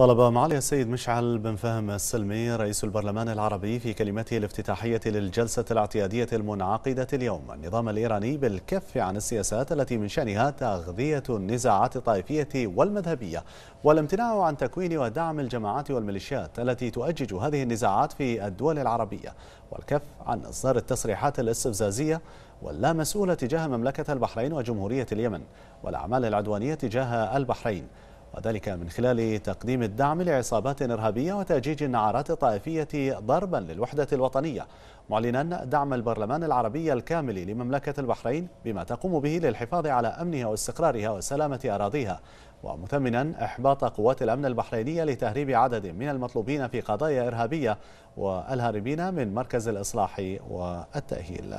طلب معالي السيد مشعل بن فهم السلمي رئيس البرلمان العربي في كلمته الافتتاحية للجلسة الاعتيادية المنعقدة اليوم النظام الإيراني بالكف عن السياسات التي من شأنها تغذية النزاعات الطائفية والمذهبية والامتناع عن تكوين ودعم الجماعات والميليشيات التي تؤجج هذه النزاعات في الدول العربية والكف عن إصدار التصريحات الاستفزازية واللا مسؤولة تجاه مملكة البحرين وجمهورية اليمن والأعمال العدوانية تجاه البحرين وذلك من خلال تقديم الدعم لعصابات إرهابية وتأجيج النعرات الطائفية ضربا للوحدة الوطنية معلنا دعم البرلمان العربي الكامل لمملكة البحرين بما تقوم به للحفاظ على أمنها واستقرارها وسلامة أراضيها ومثمنا إحباط قوات الأمن البحرينية لتهريب عدد من المطلوبين في قضايا إرهابية والهاربين من مركز الإصلاح والتأهيل